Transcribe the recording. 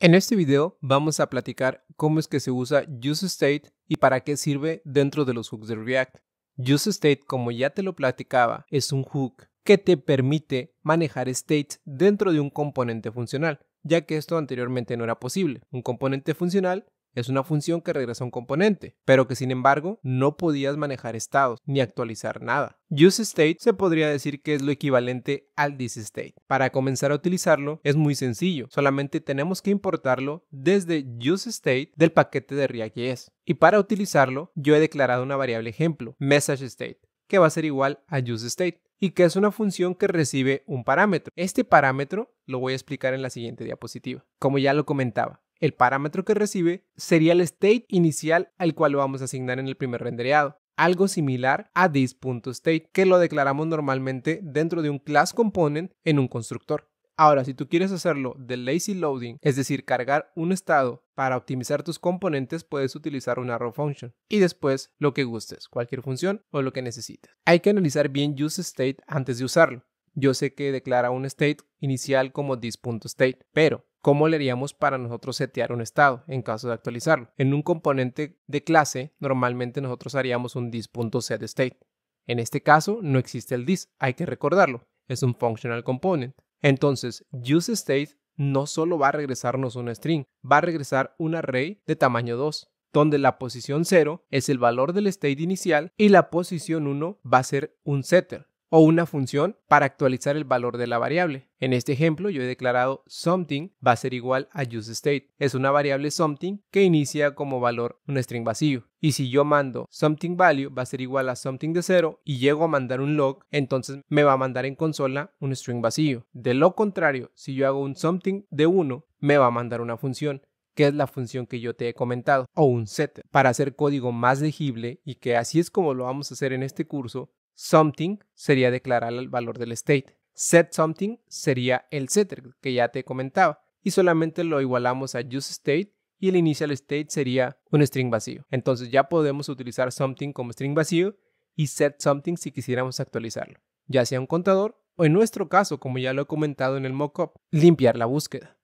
En este video vamos a platicar cómo es que se usa useState y para qué sirve dentro de los hooks de React. useState, como ya te lo platicaba, es un hook que te permite manejar states dentro de un componente funcional, ya que esto anteriormente no era posible. Un componente funcional es una función que regresa un componente, pero que sin embargo no podías manejar estados ni actualizar nada. UseState se podría decir que es lo equivalente al thisState. Para comenzar a utilizarlo es muy sencillo, solamente tenemos que importarlo desde useState del paquete de React.js. Y para utilizarlo yo he declarado una variable ejemplo, messageState, que va a ser igual a useState y que es una función que recibe un parámetro. Este parámetro lo voy a explicar en la siguiente diapositiva. Como ya lo comentaba, el parámetro que recibe sería el state inicial al cual lo vamos a asignar en el primer rendereado algo similar a this.state, que lo declaramos normalmente dentro de un class component en un constructor. Ahora, si tú quieres hacerlo de lazy loading, es decir, cargar un estado para optimizar tus componentes, puedes utilizar una arrow function y después lo que gustes, cualquier función o lo que necesites. Hay que analizar bien useState antes de usarlo. Yo sé que declara un state inicial como this.state, pero cómo le haríamos para nosotros setear un estado en caso de actualizarlo. En un componente de clase, normalmente nosotros haríamos un this.setState. En este caso, no existe el this, hay que recordarlo. Es un functional component. Entonces, useState no solo va a regresarnos un string, va a regresar un array de tamaño 2, donde la posición 0 es el valor del state inicial y la posición 1 va a ser un setter, o una función para actualizar el valor de la variable. En este ejemplo yo he declarado something va a ser igual a useState. Es una variable something que inicia como valor un string vacío. Y si yo mando something value va a ser igual a something de 0. y llego a mandar un log, entonces me va a mandar en consola un string vacío. De lo contrario, si yo hago un something de 1, me va a mandar una función que es la función que yo te he comentado, o un set, para hacer código más legible y que así es como lo vamos a hacer en este curso, Something sería declarar el valor del state. Set something sería el setter que ya te comentaba. Y solamente lo igualamos a useState state y el initial state sería un string vacío. Entonces ya podemos utilizar something como string vacío y set something si quisiéramos actualizarlo, ya sea un contador o en nuestro caso, como ya lo he comentado en el mockup, limpiar la búsqueda.